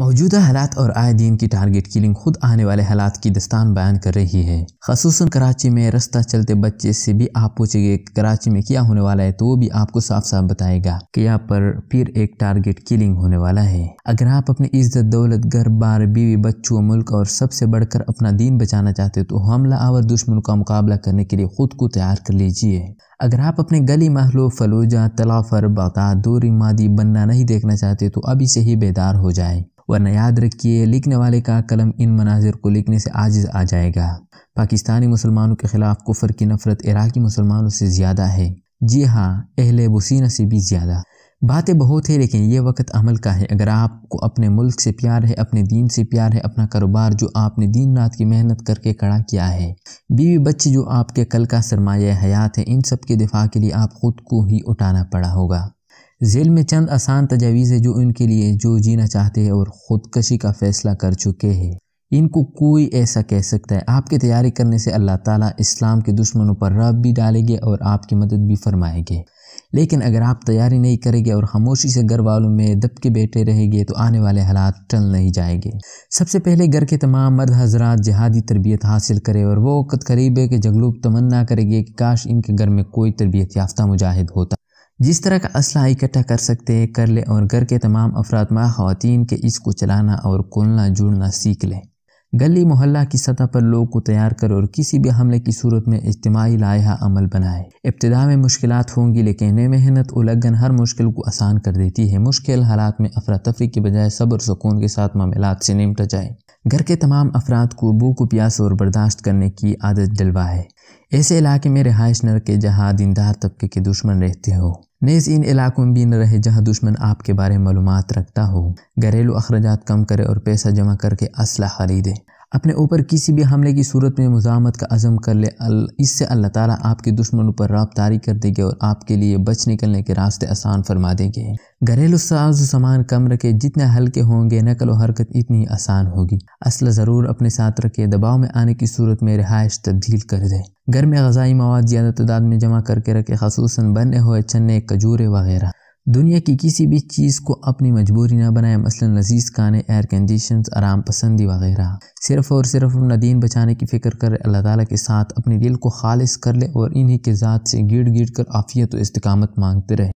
मौजूदा हालात और आए दिन की टारगेट किलिंग खुद आने वाले हालात की दस्तान बयान कर रही है खसूस कराची में रास्ता चलते बच्चे से भी आप पूछेंगे कराची में क्या होने वाला है तो वो भी आपको साफ साफ बताएगा कि यहाँ पर फिर एक टारगेट किलिंग होने वाला है अगर आप अपनी इज्जत दौलत घर बार बीवी बच्चों मुल्क और सबसे बढ़कर अपना दीन बचाना चाहते हो तो हमला आवर दुश्मन का मुकाबला करने के लिए खुद को तैयार कर लीजिए अगर आप अपने गली महलों फलोजा तलाफर बता दूरी मादी बनना नहीं देखना चाहते तो अभी से ही बेदार हो जाए वरना याद रखिए लिखने वाले का कलम इन मनाजिर को लिखने से आजिज़ आ जाएगा पाकिस्तानी मुसलमानों के ख़िलाफ़ कुफर की नफ़रत इराक़ी मुसलमानों से ज़्यादा है जी हाँ अहल बसीना से भी ज़्यादा बातें बहुत है लेकिन ये वक्त अमल का है अगर आपको अपने मुल्क से प्यार है अपने दीन से प्यार है अपना कारोबार जो आपने दीन रात की मेहनत करके खड़ा किया है बीवी बच्चे जो आपके कल का सरमाया हयात है इन सब के दिफा के लिए आप ख़ुद को ही उठाना पड़ा होगा जेल में चंद आसान तजावीज़ है जो उनके लिए जो जीना चाहते हैं और ख़ुदकशी का फ़ैसला कर चुके हैं इनको कोई ऐसा कह सकता है आपकी तैयारी करने से अल्लाह ताला इस्लाम के दुश्मनों पर रब भी डालेंगे और आपकी मदद भी फरमाएंगे लेकिन अगर आप तैयारी नहीं करेंगे और खामोशी से घर वालों में दबके बैठे रहेंगे तो आने वाले हालात टल नहीं जाएंगे सबसे पहले घर के तमाम मर्द हजरात जहादी तरबियत हासिल करें और वो वक़्त करीब है कि जगलूब तमन्ना करेंगे कि काश इनके घर में कोई तरबियत याफ्ता मुजाहिद होता जिस तरह का असला इकट्ठा कर सकते हैं कर ले और घर के तमाम अफराद माँ खातन के इसको चलाना और कोलना जुड़ना सीख लें गली मोहल्ला की सतह पर लोग को तैयार कर और किसी भी हमले की सूरत में इज्तमाही लाया अमल बनाए इब्तदा में मुश्किल होंगी लेकिन मेहनत और लगन हर मुश्किल को आसान कर देती है मुश्किल हालात में अफरा तफरी के बजाय सब्र सुकून के साथ मामला से निपटा जाए घर के तमाम अफराद को भूख प्यास और बर्दाश्त करने की आदत डलवा है ऐसे इलाके में रिहाइश नर के जहाँ दीनदार तबके के दुश्मन रहते हो नेज़ इन इलाकों में भी न रहे जहाँ दुश्मन आपके बारे में मालूम रखता हो घरेलू अखराज कम करे और पैसा जमा करके असला खरीदे अपने ऊपर किसी भी हमले की सूरत में मजामत का अज़म कर ले इससे अल्लाह ताला आपके दुश्मनों पर रबतारी कर देंगे और आपके लिए बच निकलने के रास्ते आसान फरमा देंगे घरेलू साज सामान कम रखे जितने हल्के होंगे नकल हरकत इतनी आसान होगी असल ज़रूर अपने साथ रखे दबाव में आने की सूरत में रिहाइश तब्दील कर दें घर में गजाई मवाद ज़्यादा तादाद में जमा करके रखें खसूस बने हुए चने खजूरें वगैरह दुनिया की किसी भी चीज़ को अपनी मजबूरी ना बनाए मसलन लजीज खाने एयर कंडीशन आराम पसंदी वगैरह सिर्फ़ और सिर्फ अपना दीन बचाने की फ़िक्र कर अल्लाह ताला के साथ अपने दिल को खालिश कर ले और इन्हीं के ज़ात से गिड़ गिड़ कर आफ़ियत व इस्तकामत मांगते रहे